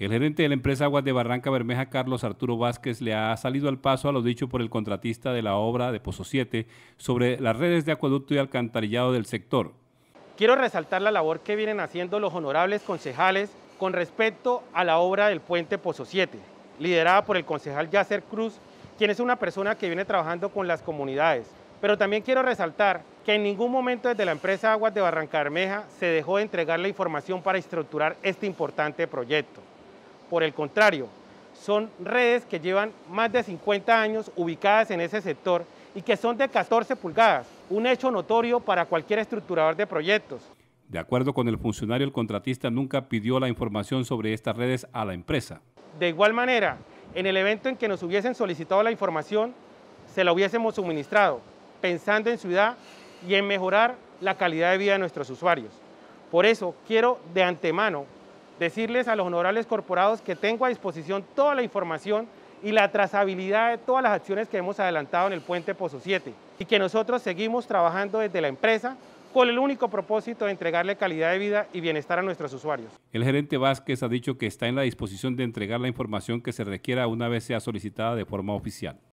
El gerente de la empresa Aguas de Barranca Bermeja, Carlos Arturo Vázquez, le ha salido al paso a lo dicho por el contratista de la obra de Pozo 7 sobre las redes de acueducto y alcantarillado del sector. Quiero resaltar la labor que vienen haciendo los honorables concejales con respecto a la obra del puente Pozo 7, liderada por el concejal Yasser Cruz, quien es una persona que viene trabajando con las comunidades. Pero también quiero resaltar que en ningún momento desde la empresa Aguas de Barranca Bermeja se dejó de entregar la información para estructurar este importante proyecto. Por el contrario, son redes que llevan más de 50 años ubicadas en ese sector y que son de 14 pulgadas, un hecho notorio para cualquier estructurador de proyectos. De acuerdo con el funcionario, el contratista nunca pidió la información sobre estas redes a la empresa. De igual manera, en el evento en que nos hubiesen solicitado la información, se la hubiésemos suministrado, pensando en ciudad y en mejorar la calidad de vida de nuestros usuarios. Por eso quiero de antemano decirles a los honorables corporados que tengo a disposición toda la información y la trazabilidad de todas las acciones que hemos adelantado en el puente Pozo 7 y que nosotros seguimos trabajando desde la empresa con el único propósito de entregarle calidad de vida y bienestar a nuestros usuarios. El gerente Vázquez ha dicho que está en la disposición de entregar la información que se requiera una vez sea solicitada de forma oficial.